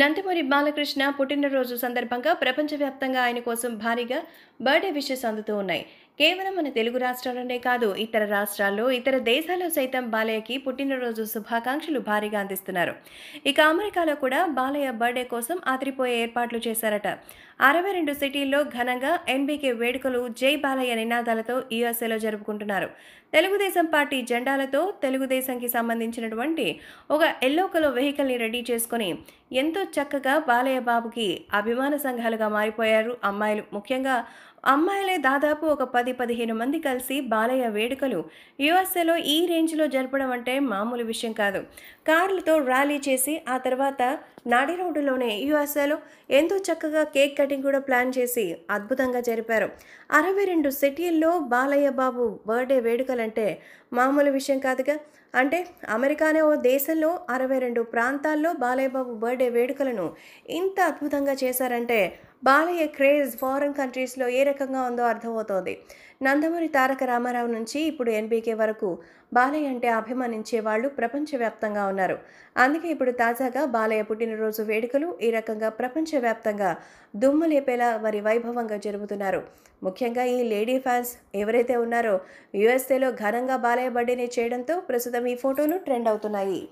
నందమూరి బాలకృష్ణ పుట్టినరోజు సందర్భంగా ప్రపంచవ్యాప్తంగా ఆయన కోసం భారీగా బర్త్డే విషెస్ అందుతూ ఉన్నాయి కేవలం మన తెలుగు రాష్ట్రాలనే కాదు ఇతర రాష్ట్రాల్లో ఇతర దేశాల్లో సైతం బాలయ్యకి పుట్టినరోజు శుభాకాంక్షలు భారీగా అందిస్తున్నారు ఇక అమెరికాలో కూడా బాలయ్య బర్త్డే కోసం ఆతిరిపోయే ఏర్పాట్లు చేశారట అరవై రెండు సిటీల్లో ఘనంగా ఎన్బీకే వేడుకలు జై బాలయ్య నినాదాలతో యుఎస్ఏలో జరుపుకుంటున్నారు తెలుగుదేశం పార్టీ జెండాలతో తెలుగుదేశంకి సంబంధించినటువంటి ఒక ఎల్లో వెహికల్ని రెడీ చేసుకుని ఎంతో చక్కగా బాలయ్య బాబుకి అభిమాన సంఘాలుగా మారిపోయారు అమ్మాయిలు ముఖ్యంగా అమ్మాయిలే దాదాపు ఒక పది పదిహేను మంది కలిసి బాలయ్య వేడుకలు యుఎస్ఏలో ఈ రేంజ్లో జరపడం అంటే మామూలు విషయం కాదు కార్లతో ర్యాలీ చేసి ఆ తర్వాత నాడి రోడ్డులోనే యుఎస్ఏలో ఎంతో చక్కగా కేక్ కటింగ్ కూడా ప్లాన్ చేసి అద్భుతంగా జరిపారు అరవై రెండు సిటీల్లో బాలయ్య బాబు బర్త్డే వేడుకలంటే మామూలు విషయం కాదుగా అంటే అమెరికానే ఓ దేశంలో అరవై రెండు ప్రాంతాల్లో బాలయ్య బాబు బర్త్డే వేడుకలను ఇంత అద్భుతంగా చేశారంటే బాలయ్య క్రేజ్ ఫారెన్ కంట్రీస్లో ఏ రకంగా ఉందో అర్థమవుతోంది నందమూరి తారక రామారావు నుంచి ఇప్పుడు ఎన్బీకే వరకు బాలయ్య అంటే అభిమానించే వాళ్ళు ప్రపంచవ్యాప్తంగా ఉన్నారు అందుకే ఇప్పుడు తాజాగా బాలయ్య పుట్టినరోజు వేడుకలు ఈ రకంగా ప్రపంచవ్యాప్తంగా దుమ్ము లేపేలా వారి వైభవంగా జరుపుతున్నారు ముఖ్యంగా ఈ లేడీ ఫ్యాన్స్ ఎవరైతే ఉన్నారో యుఎస్ఏలో ఘనంగా బాలయ్య బర్త్డేని చేయడంతో ప్రస్తుతం ఈ ఫోటోలు ట్రెండ్ అవుతున్నాయి